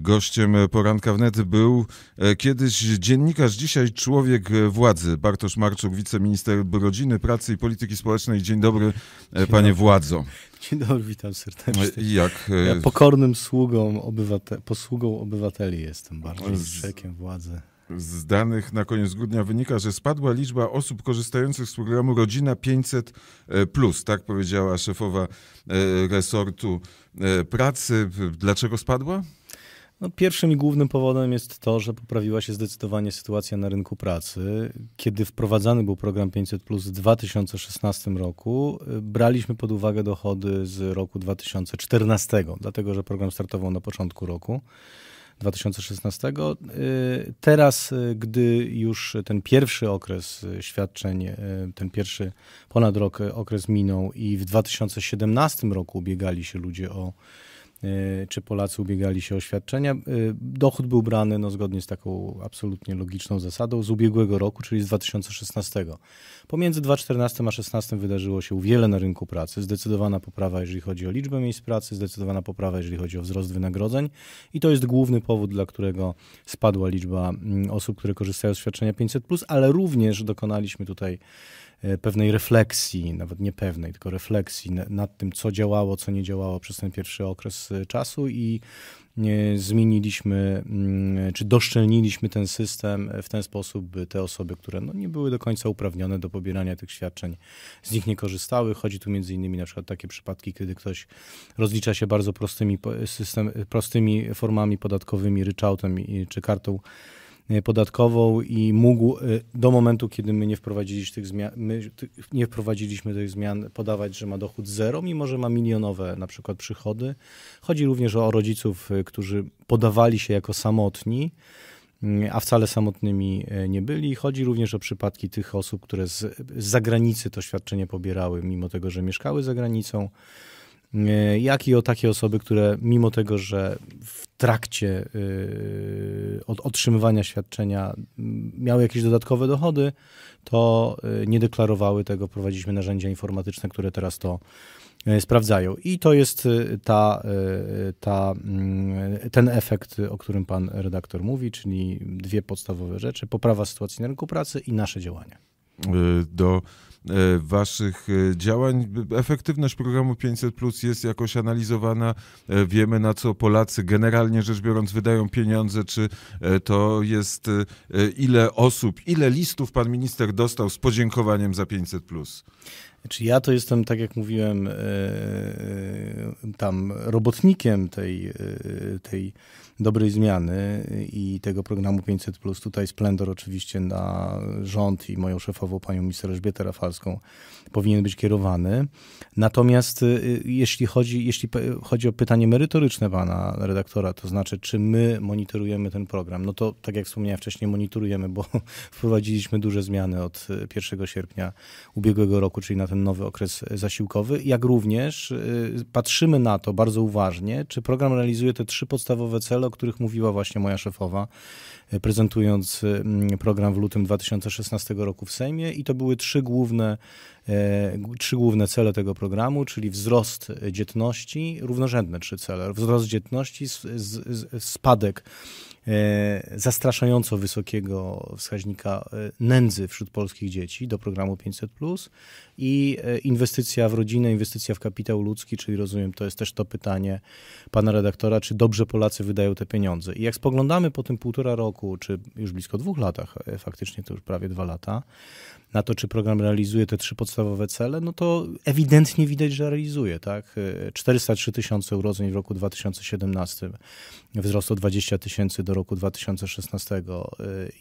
Gościem poranka wnet był e, kiedyś dziennikarz, dzisiaj człowiek władzy, Bartosz Marczuk, wiceminister rodziny, pracy i polityki społecznej. Dzień dobry, e, Dzień panie dobry. władzo. Dzień dobry, witam serdecznie. No jak... E, ja pokornym sługą obywate... posługą obywateli jestem bardzo z... człowiekiem władzy. Z danych na koniec grudnia wynika, że spadła liczba osób korzystających z programu Rodzina 500, plus, tak powiedziała szefowa resortu pracy. Dlaczego spadła? No, pierwszym i głównym powodem jest to, że poprawiła się zdecydowanie sytuacja na rynku pracy. Kiedy wprowadzany był program 500 Plus w 2016 roku, y, braliśmy pod uwagę dochody z roku 2014, dlatego że program startował na początku roku. 2016. Y, teraz, y, gdy już ten pierwszy okres świadczeń, ten pierwszy ponad rok okres minął i w 2017 roku ubiegali się ludzie o E, czy Polacy ubiegali się o świadczenia. E, dochód był brany no, zgodnie z taką absolutnie logiczną zasadą z ubiegłego roku, czyli z 2016. Pomiędzy 2014 a 2016 wydarzyło się wiele na rynku pracy. Zdecydowana poprawa, jeżeli chodzi o liczbę miejsc pracy, zdecydowana poprawa, jeżeli chodzi o wzrost wynagrodzeń i to jest główny powód, dla którego spadła liczba mm, osób, które korzystają z świadczenia 500+, ale również dokonaliśmy tutaj E, pewnej refleksji, nawet nie pewnej, tylko refleksji nad tym, co działało, co nie działało przez ten pierwszy okres e, czasu i e, zmieniliśmy, mm, czy doszczelniliśmy ten system w ten sposób, by te osoby, które no, nie były do końca uprawnione do pobierania tych świadczeń, z nich nie korzystały. Chodzi tu między innymi na przykład takie przypadki, kiedy ktoś rozlicza się bardzo prostymi, system, prostymi formami podatkowymi, ryczałtem czy kartą E, podatkową i mógł e, do momentu, kiedy my nie wprowadziliśmy tych zmian, nie wprowadziliśmy tych zmian, podawać, że ma dochód zero, mimo że ma milionowe na przykład przychody. Chodzi również o rodziców, e, którzy podawali się jako samotni mm, a wcale samotnymi nie byli. Chodzi również o przypadki tych osób, które z, z zagranicy to świadczenie pobierały, mimo tego, że mieszkały za granicą. E, jak i o takie osoby, które mimo tego, że w trakcie e, od otrzymywania świadczenia miały jakieś dodatkowe dochody, to e, nie deklarowały tego. Prowadziliśmy narzędzia informatyczne, które teraz to sprawdzają. I to jest ta, ta, mm, ten efekt, o którym pan redaktor mówi, czyli dwie podstawowe rzeczy: poprawa sytuacji na rynku pracy i nasze działania. Do E, waszych e, działań. Efektywność programu 500 Plus jest jakoś analizowana. E, wiemy, na co Polacy generalnie rzecz biorąc wydają pieniądze, czy to jest ile osób, ile listów pan minister dostał z podziękowaniem za 500 Plus? Czy znaczy, ja to jestem, tak jak mówiłem, e, e, tam robotnikiem tej, e, tej dobrej zmiany i tego programu 500. Tutaj Splendor oczywiście na rząd i moją szefową panią minister Elżbietę Rafalską powinien być kierowany. Natomiast jeśli chodzi, jeśli chodzi o pytanie merytoryczne pana redaktora, to znaczy, czy my monitorujemy ten program, no to tak jak wspomniałem wcześniej, monitorujemy, bo wprowadziliśmy duże zmiany od 1 sierpnia ubiegłego roku, czyli na ten nowy okres zasiłkowy, jak również y, patrzymy na to bardzo uważnie, czy program realizuje te trzy podstawowe cele, o których mówiła właśnie moja szefowa, prezentując y, mm, program w lutym 2016 roku w Sejmie i to były trzy główne, e, trzy główne cele tego programu, czyli wzrost dzietności, równorzędne trzy cele, wzrost dzietności, spadek e, zastraszająco wysokiego wskaźnika e, nędzy wśród polskich dzieci do programu 500 i inwestycja w rodzinę, inwestycja w kapitał ludzki, czyli rozumiem, to jest też to pytanie pana redaktora, czy dobrze Polacy wydają te pieniądze. I jak spoglądamy po tym półtora roku, roku, czy już blisko dwóch latach, e, faktycznie to już prawie dwa lata, na to, czy program realizuje te trzy podstawowe cele, no to ewidentnie widać, że realizuje. Tak? 403 tysiące urodzeń w roku 2017, wzrost o 20 tysięcy do roku 2016 y,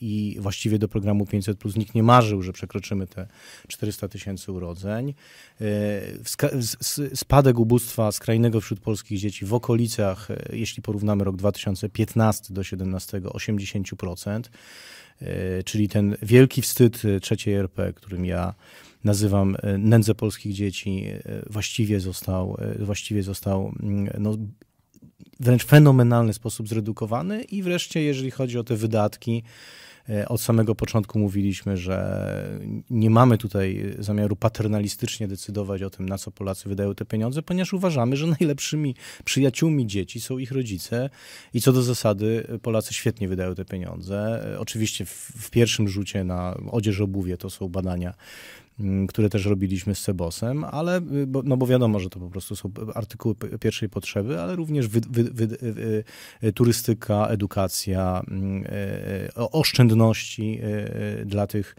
i właściwie do programu 500 plus nikt nie marzył, że przekroczymy te 400 tysięcy urodzeń. Y, spadek ubóstwa skrajnego wśród polskich dzieci w okolicach, y, jeśli porównamy rok 2015 do 2017, 80%. E, czyli ten wielki wstyd e, trzeciej RP, którym ja nazywam e, nędzę polskich dzieci, właściwie został, właściwie został mm, no, wręcz fenomenalny sposób zredukowany. I wreszcie, jeżeli chodzi o te wydatki, E, od samego początku mówiliśmy, że nie mamy tutaj zamiaru paternalistycznie decydować o tym, na co Polacy wydają te pieniądze, ponieważ uważamy, że najlepszymi przyjaciółmi dzieci są ich rodzice i co do zasady Polacy świetnie wydają te pieniądze. E, oczywiście w, w pierwszym rzucie na odzież, obuwie to są badania Mm, które też robiliśmy z Sebosem, ale, y, bo, no bo wiadomo, że to po prostu są artykuły pierwszej potrzeby, ale również wy, wy, wy, y, turystyka, edukacja, mm, y, oszczędności dla tych,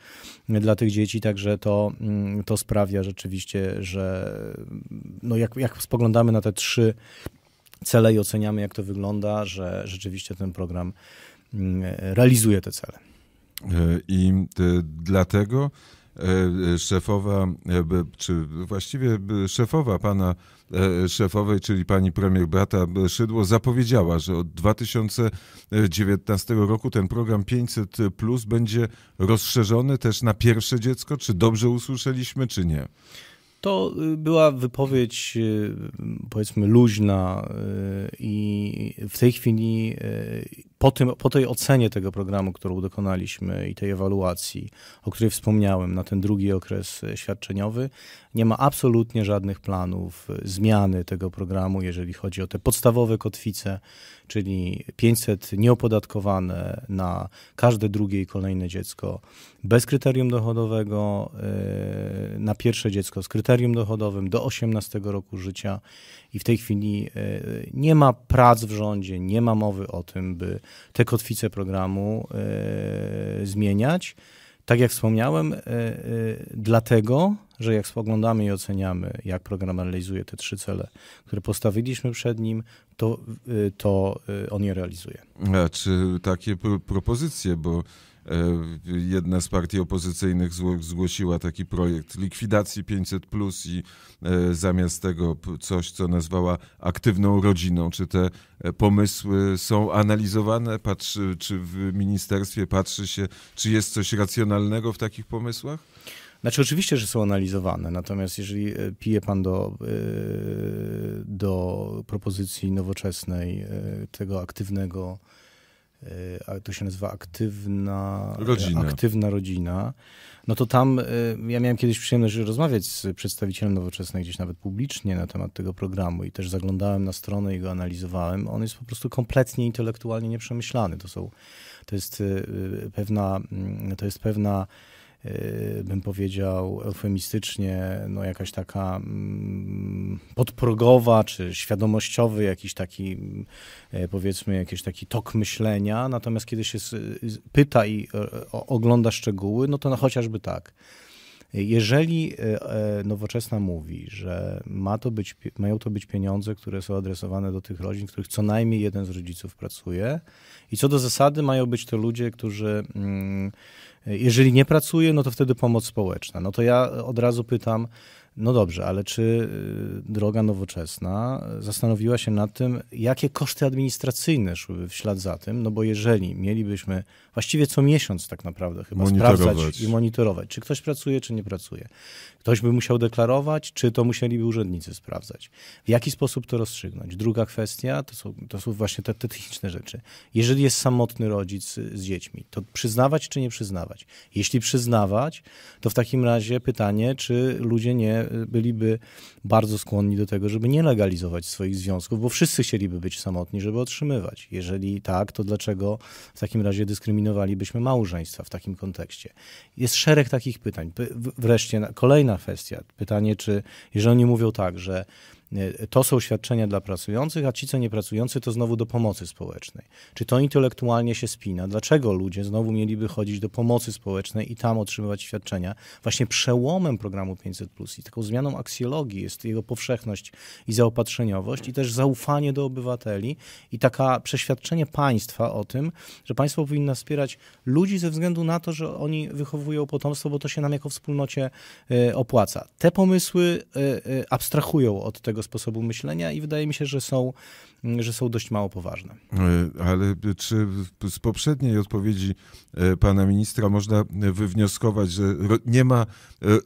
dla tych dzieci, także to, mm, to sprawia rzeczywiście, że no jak, jak spoglądamy na te trzy cele i oceniamy, jak to wygląda, że rzeczywiście ten program realizuje te cele. I dlatego E, szefowa, e, czy właściwie e, szefowa pana szefowej, czyli pani premier Brata Szydło, zapowiedziała, że od 2019 roku ten program 500 Plus będzie rozszerzony też na pierwsze dziecko. Czy dobrze usłyszeliśmy, czy nie? To y, była wypowiedź, y, powiedzmy, luźna y, i w tej chwili po, tym, po tej ocenie tego programu, którą dokonaliśmy i tej ewaluacji, o której wspomniałem, na ten drugi okres e, świadczeniowy, nie ma absolutnie żadnych planów e, zmiany tego programu, jeżeli chodzi o te podstawowe kotwice, czyli 500 nieopodatkowane na każde drugie i kolejne dziecko bez kryterium dochodowego, e, na pierwsze dziecko z kryterium dochodowym do 18 roku życia i w tej chwili nie ma prac w rządzie, nie ma mowy o tym, by te kotwice programu e, zmieniać. Tak jak wspomniałem, e, e, dlatego, że jak spoglądamy i oceniamy, jak program realizuje te trzy cele, które postawiliśmy przed nim, to, to on je realizuje. A czy takie propozycje, bo E, jedna z partii opozycyjnych zgłosiła taki projekt likwidacji 500 plus i e, zamiast tego coś, co nazwała aktywną rodziną. Czy te e, pomysły są analizowane? Patrzy, czy w ministerstwie patrzy się, czy jest coś racjonalnego w takich pomysłach? Znaczy, oczywiście, że są analizowane, natomiast jeżeli pije pan do, do propozycji nowoczesnej, tego aktywnego Y, to się nazywa aktywna rodzina. aktywna rodzina, no to tam y, ja miałem kiedyś przyjemność rozmawiać z przedstawicielem nowoczesnej gdzieś nawet publicznie na temat tego programu i też zaglądałem na stronę i go analizowałem. On jest po prostu kompletnie intelektualnie nieprzemyślany. To są, to jest y, pewna, mm, to jest pewna Y, bym powiedział eufemistycznie, no jakaś taka mm, podprogowa czy świadomościowy jakiś taki, y, powiedzmy, jakiś taki tok myślenia. Natomiast kiedy się pyta i y, ogląda szczegóły, no to no chociażby tak. Jeżeli e, e, nowoczesna mówi, że ma to być, mają to być pieniądze, które są adresowane do tych rodzin, w których co najmniej jeden z rodziców pracuje, i co do zasady mają być to ludzie, którzy. Mm, e, jeżeli nie pracuje, no to wtedy pomoc społeczna. No to ja od razu pytam, no dobrze, ale czy y, droga nowoczesna y, zastanowiła się nad tym, jakie koszty administracyjne szły w ślad za tym? No bo jeżeli mielibyśmy właściwie co miesiąc tak naprawdę chyba sprawdzać i monitorować, czy ktoś pracuje, czy nie pracuje, Ktoś by musiał deklarować, czy to musieliby urzędnicy sprawdzać. W jaki sposób to rozstrzygnąć? Druga kwestia to są, to są właśnie te, te techniczne rzeczy. Jeżeli jest samotny rodzic y, z dziećmi, to przyznawać czy nie przyznawać? Jeśli przyznawać, to w takim razie pytanie, czy ludzie nie y, byliby bardzo skłonni do tego, żeby nie legalizować swoich związków, bo wszyscy chcieliby być samotni, żeby otrzymywać. Jeżeli tak, to dlaczego w takim razie dyskryminowalibyśmy małżeństwa w takim kontekście? Jest szereg takich pytań. Wreszcie kolejna kolejna kwestia. Pytanie, czy jeżeli oni mówią tak, że E, to są świadczenia dla pracujących, a ci, co nie pracujący, to znowu do pomocy społecznej. Czy to intelektualnie się spina? Dlaczego ludzie znowu mieliby chodzić do pomocy społecznej i tam otrzymywać świadczenia? Właśnie przełomem programu 500 Plus i taką zmianą aksjologii jest jego powszechność i zaopatrzeniowość i też zaufanie do obywateli i taka przeświadczenie państwa o tym, że państwo powinno wspierać ludzi ze względu na to, że oni wychowują potomstwo, bo to się nam jako wspólnocie e, opłaca. Te pomysły e, abstrahują od tego, tego sposobu myślenia i wydaje mi się, że są, mm, że są dość mało poważne. E, ale czy z poprzedniej odpowiedzi e, pana ministra można e, wywnioskować, że nie ma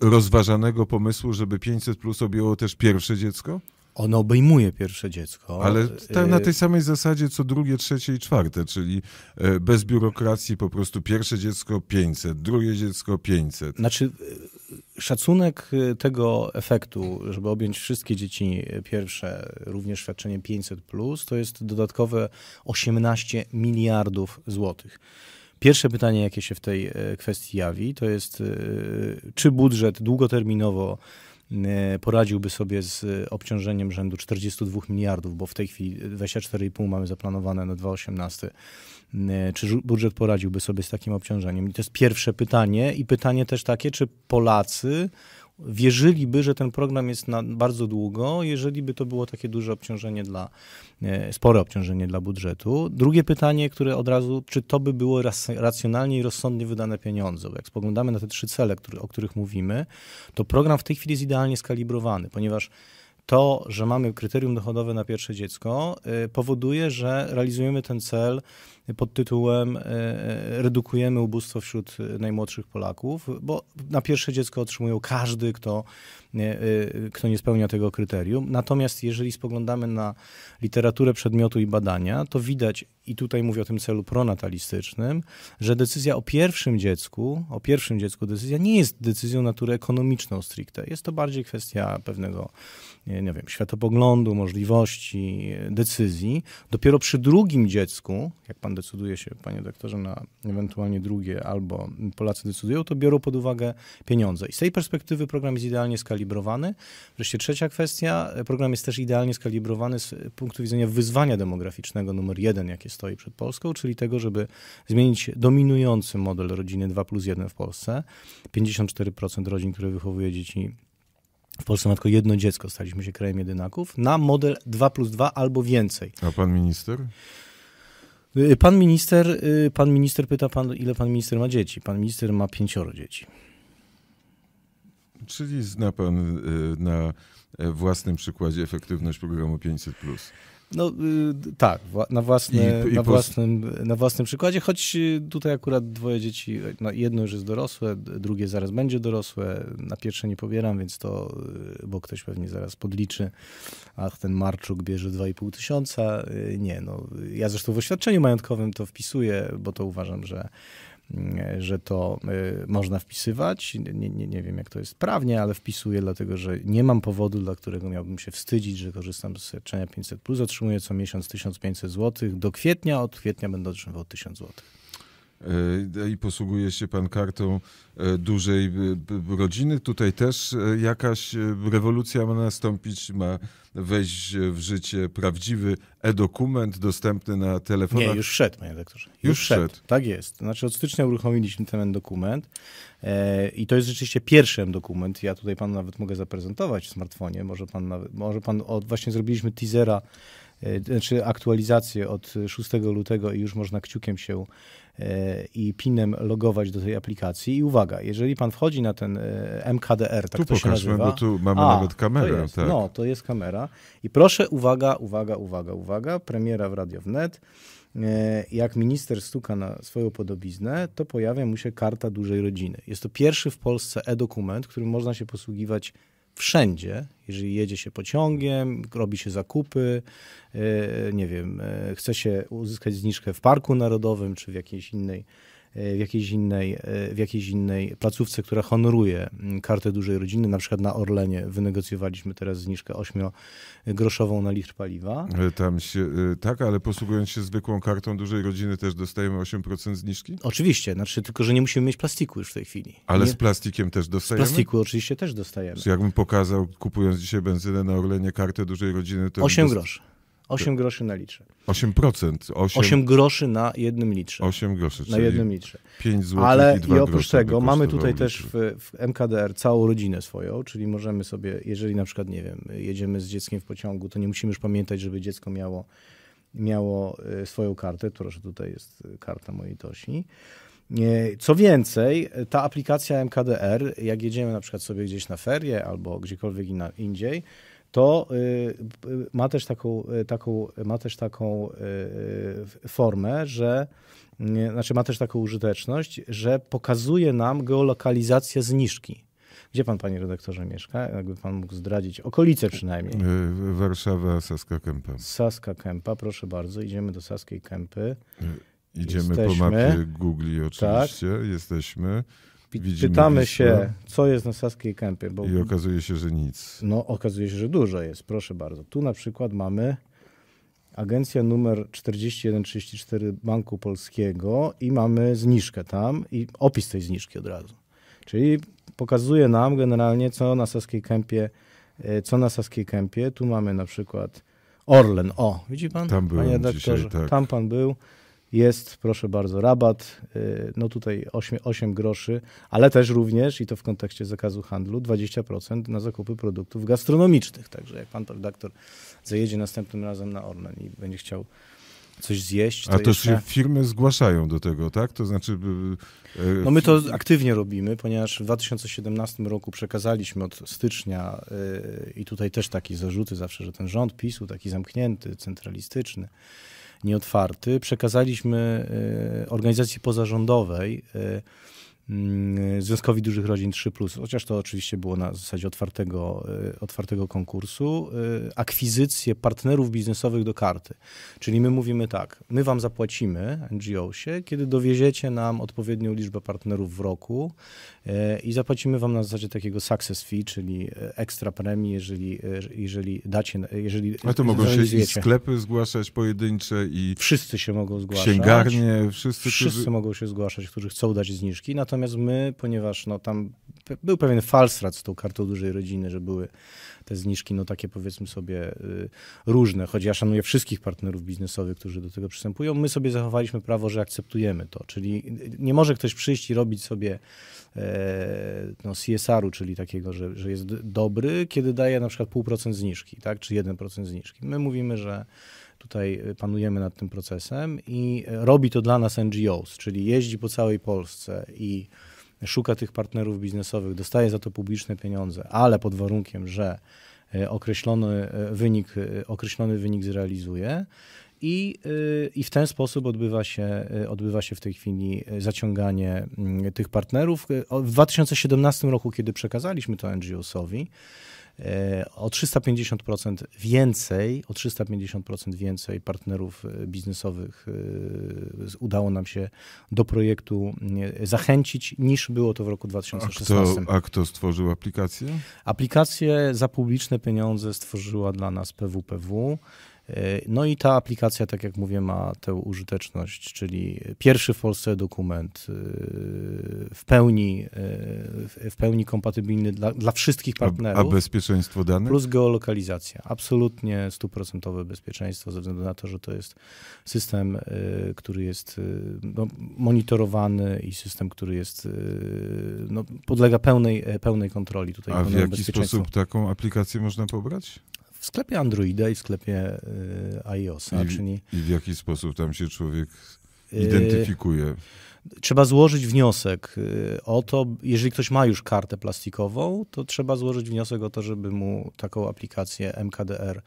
rozważanego pomysłu, żeby 500 plus objęło też pierwsze dziecko? ono obejmuje pierwsze dziecko. Ale tak na tej samej zasadzie co drugie, trzecie i czwarte, czyli e, bez biurokracji po prostu pierwsze dziecko 500, drugie dziecko 500. Znaczy y, szacunek y, tego efektu, żeby objąć wszystkie dzieci pierwsze, również świadczenie 500, to jest dodatkowe 18 miliardów złotych. Pierwsze pytanie, jakie się w tej kwestii jawi, to jest, czy budżet długoterminowo E, poradziłby sobie z e, obciążeniem rzędu 42 miliardów, bo w tej chwili 24,5 e, mamy zaplanowane na 2018. Czy budżet poradziłby sobie z takim obciążeniem? I to jest pierwsze pytanie. I pytanie też takie, czy Polacy wierzyliby, że ten program jest na bardzo długo, jeżeli by to było takie duże obciążenie dla, e, spore obciążenie dla budżetu. Drugie pytanie, które od razu, czy to by było racjonalnie i rozsądnie wydane pieniądze? Bo jak spoglądamy na te trzy cele, który, o których mówimy, to program w tej chwili jest idealnie skalibrowany, ponieważ to, że mamy kryterium dochodowe na pierwsze dziecko, y, powoduje, że realizujemy ten cel pod tytułem y, y, redukujemy ubóstwo wśród najmłodszych Polaków, bo na pierwsze dziecko otrzymują każdy, kto Y, kto nie spełnia tego kryterium. Natomiast jeżeli spoglądamy na literaturę przedmiotu i badania, to widać, i tutaj mówię o tym celu pronatalistycznym, że decyzja o pierwszym dziecku, o pierwszym dziecku decyzja nie jest decyzją natury ekonomiczną stricte. Jest to bardziej kwestia pewnego, nie wiem, światopoglądu, możliwości, decyzji. Dopiero przy drugim dziecku, jak pan decyduje się, panie doktorze, na ewentualnie drugie albo Polacy decydują, to biorą pod uwagę pieniądze. I z tej perspektywy program jest idealnie skalibrowany skalibrowany. Wreszcie trzecia kwestia, program jest też idealnie skalibrowany z punktu widzenia wyzwania demograficznego numer jeden, jakie stoi przed Polską, czyli tego, żeby zmienić dominujący model rodziny 2 plus 1 w Polsce. 54% rodzin, które wychowuje dzieci w Polsce ma tylko jedno dziecko, staliśmy się krajem jedynaków, na model 2 plus 2 albo więcej. A pan minister? Y, pan minister, y, pan minister pyta, pan, ile pan minister ma dzieci. Pan minister ma pięcioro dzieci. Czyli zna pan y, na e, własnym przykładzie efektywność programu 500. No y, tak, na, własne, I, i na, własnym, na własnym przykładzie, choć y, tutaj akurat dwoje dzieci, no jedno już jest dorosłe, drugie zaraz będzie dorosłe, na pierwsze nie pobieram, więc to, bo ktoś pewnie zaraz podliczy, ach ten Marczuk bierze 2,5 tysiąca, nie no, ja zresztą w oświadczeniu majątkowym to wpisuję, bo to uważam, że E, że to e, można wpisywać. Nie, nie, nie wiem, jak to jest prawnie, ale wpisuję, dlatego że nie mam powodu, dla którego miałbym się wstydzić, że korzystam z świadczenia 500. Otrzymuję co miesiąc 1500 zł. Do kwietnia, od kwietnia będę otrzymywał 1000 zł. E, i posługuje się pan kartą e, dużej e, rodziny. Tutaj też jakaś rewolucja ma nastąpić, ma wejść w życie prawdziwy e-dokument dostępny na telefonach. Nie, już szedł, panie doktorze. Już, już szedł. Tak jest. Znaczy od stycznia uruchomiliśmy ten dokument i to jest rzeczywiście pierwszy dokument. Ja tutaj panu nawet mogę zaprezentować w smartfonie. Może pan, nawet, może pan od, właśnie zrobiliśmy teasera E, znaczy aktualizację od 6 lutego i już można kciukiem się e, i pinem logować do tej aplikacji. I uwaga, jeżeli pan wchodzi na ten e, MKDR, tak tu to się nazywa. bo tu mamy A, nawet kamerę. To jest, tak. No, to jest kamera. I proszę, uwaga, uwaga, uwaga, uwaga, premiera w Radio Wnet. Jak minister stuka na swoją podobiznę, to pojawia mu się karta dużej rodziny. Jest to pierwszy w Polsce e-dokument, którym można się posługiwać wszędzie, jeżeli jedzie się pociągiem, robi się zakupy, e, e, nie wiem, e, chce się uzyskać zniżkę w Parku Narodowym czy w jakiejś innej E, w jakiejś innej, e, w jakiejś innej placówce, która honoruje mm, kartę dużej rodziny, na przykład na Orlenie wynegocjowaliśmy teraz zniżkę 8-groszową na litr paliwa. E, tam się, tak, ale posługując się zwykłą kartą dużej rodziny też dostajemy 8% zniżki? Oczywiście, znaczy tylko, że nie musimy mieć plastiku już w tej chwili. Ale nie? z plastikiem też dostajemy? Z plastiku oczywiście też dostajemy. jakbym pokazał, kupując dzisiaj benzynę na Orlenie kartę dużej rodziny, to... 8 groszy. 8 groszy na litrze. 8%? 8, 8 groszy na jednym litrze. 8 groszy, Na jednym litrze. 5 zł Ale i, i oprócz tego mamy tutaj też w, w, MKDR całą rodzinę swoją, czyli możemy sobie, jeżeli na przykład, nie wiem, jedziemy z dzieckiem w pociągu, to nie musimy już pamiętać, żeby dziecko miało, miało y, swoją kartę. Proszę, tutaj jest karta mojej Tosi. Co więcej, ta aplikacja MKDR, jak jedziemy na przykład sobie gdzieś na ferie albo gdziekolwiek indziej, to y, ma też taką, y, taką, ma też taką y, formę, że znaczy ma też taką użyteczność, że pokazuje nam geolokalizację zniżki. Gdzie pan, panie redaktorze, mieszka? Jakby pan mógł zdradzić okolice przynajmniej. Warszawa, Saska Kępa. Saska Kępa, proszę bardzo. Idziemy do Saskiej Kępy. Idziemy Jesteśmy. po mapie Google oczywiście. Tak. Jesteśmy. Widzimy pytamy Wisłę. się, no. co jest na Saskiej Kępie. Bo... I okazuje się, że nic. No, okazuje się, że dużo jest, proszę bardzo. Tu na przykład mamy agencja numer 4134 Banku Polskiego i mamy zniżkę tam i opis tej zniżki od razu. Czyli pokazuje nam generalnie, co na Saskiej Kępie, e, co na Saskiej Kępie. Tu mamy na przykład Orlen. O, widzi pan? Tam byłem Panie dzisiaj, tak. Tam pan był jest, proszę bardzo, rabat, y, no tutaj 8, 8 groszy, ale też również, i to w kontekście zakazu handlu, 20% na zakupy produktów gastronomicznych. Także jak pan redaktor zajedzie następnym razem na Orlen i będzie chciał coś zjeść. To A to jeszcze... się firmy zgłaszają do tego, tak? To znaczy. Y, y, no my to aktywnie robimy, ponieważ w 2017 roku przekazaliśmy od stycznia yy, i tutaj też takie zarzuty zawsze, że ten rząd PiSu taki zamknięty, centralistyczny nieotwarty, przekazaliśmy e, organizacji pozarządowej e, mm, Związkowi Dużych Rodzin 3, chociaż to oczywiście było na zasadzie otwartego, e, otwartego konkursu, akwizycję partnerów biznesowych do karty. Czyli my mówimy tak, my wam zapłacimy, NGO-sie, kiedy dowieziecie nam odpowiednią liczbę partnerów w roku, E, i zapłacimy wam na zasadzie takiego success fee, czyli e, ekstra premii, jeżeli, e, jeżeli dacie, jeżeli A to mogą się i sklepy zgłaszać pojedyncze i... Wszyscy się mogą zgłaszać. Księgarnie, wszyscy... Wszyscy którzy... mogą się zgłaszać, którzy chcą dać zniżki, natomiast my, ponieważ no, tam był pewien falstrat z tą kartą dużej rodziny, że były te zniżki, no takie powiedzmy sobie y, różne, choć ja szanuję wszystkich partnerów biznesowych, którzy do tego przystępują. My sobie zachowaliśmy prawo, że akceptujemy to, czyli nie może ktoś przyjść i robić sobie e, no, CSR-u, czyli takiego, że, że jest dobry, kiedy daje na przykład 0,5% zniżki, tak, czy 1% zniżki. My mówimy, że tutaj y, panujemy nad tym procesem i robi to dla nas NGOs, czyli jeździ po całej Polsce i szuka tych partnerów biznesowych, dostaje za to publiczne pieniądze, ale pod warunkiem, że e, określony e, wynik, e, określony wynik zrealizuje. I, I w ten sposób odbywa się, odbywa się w tej chwili zaciąganie mm, tych partnerów. W 2017 roku, kiedy przekazaliśmy to NGOs-owi, E, o 350% więcej, o 350% więcej partnerów e, biznesowych e, udało nam się do projektu zachęcić niż było to w roku 2016. A kto, a kto stworzył aplikację? Aplikację za publiczne pieniądze stworzyła dla nas PWPW. E, no i ta aplikacja, tak jak mówię, ma tę użyteczność, czyli pierwszy w Polsce dokument e, w pełni, e, w pełni kompatybilny dla, dla wszystkich partnerów. A, bezpieczeństwo danych? Plus geolokalizacja. Absolutnie stuprocentowe bezpieczeństwo, ze względu na to, że to jest system, który jest no, monitorowany i system, który jest, no, podlega pełnej, pełnej kontroli. Tutaj A w jaki sposób taką aplikację można pobrać? w sklepie Androida i w sklepie y, ios I, czyli... I w jaki sposób tam się człowiek y, identyfikuje? trzeba złożyć wniosek y, o to, jeżeli ktoś ma już kartę plastikową, to trzeba złożyć wniosek o to, żeby mu taką aplikację MKDR y,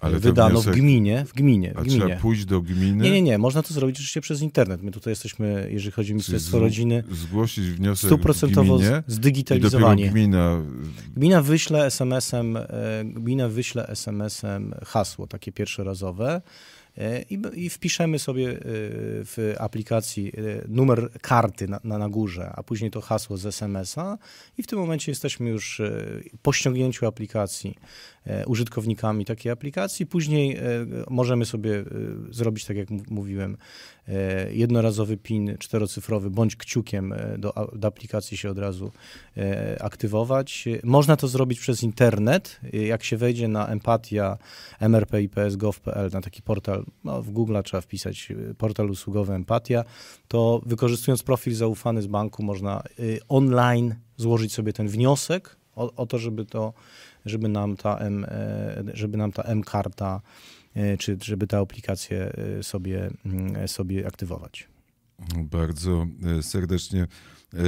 ale wydano wniosek... w gminie. W gminie, w A trzeba pójść do gminy? Nie, nie, nie. Można to zrobić oczywiście przez internet. My tutaj jesteśmy, jeżeli chodzi o Ministerstwo Rodziny. Zgłosić wniosek stuprocentowo zdigitalizowani. Gmina... gmina wyśle SMS-em, e, gmina wyśle SMS-em hasło takie pierwszorazowe. E, i, i wpiszemy sobie e, w aplikacji e, numer karty na, na, na górze, a później to hasło z SMS-a i w tym momencie jesteśmy już po ściągnięciu aplikacji użytkownikami takiej aplikacji. Później możemy sobie zrobić, tak jak mówiłem, E, jednorazowy PIN czterocyfrowy bądź kciukiem e, do, do, aplikacji się od razu e, aktywować. Można to zrobić przez internet. Jak się wejdzie na empatia mrpips.gov.pl, na taki portal, no w Google trzeba wpisać portal usługowy Empatia, to wykorzystując profil zaufany z banku można online złożyć sobie ten wniosek o, o to, żeby to żeby nam ta M, żeby nam ta M karta E, czy żeby tę aplikację e, sobie, mm, e, sobie aktywować. Bardzo serdecznie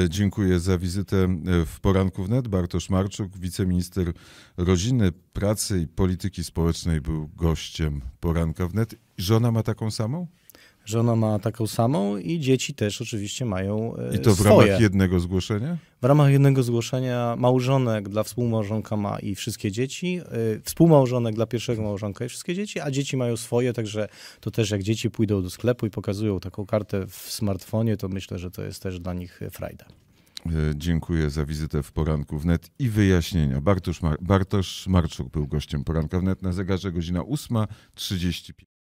dziękuję za wizytę w poranku wnet. Bartosz Marczuk, wiceminister rodziny, pracy i polityki społecznej, był gościem poranka wnet. Żona ma taką samą? Żona ma taką samą i dzieci też oczywiście mają swoje. I to w swoje. ramach jednego zgłoszenia? W ramach jednego zgłoszenia małżonek dla współmałżonka ma i wszystkie dzieci, e, współmałżonek dla pierwszego małżonka i wszystkie dzieci, a dzieci mają swoje, także to też jak dzieci pójdą do sklepu i pokazują taką kartę w smartfonie, to myślę, że to jest też dla nich e, frajda. E, dziękuję za wizytę w poranku wnet i wyjaśnienia. Bartosz, Mar Bartosz Marczuk był gościem poranka wnet na zegarze godzina 8.35.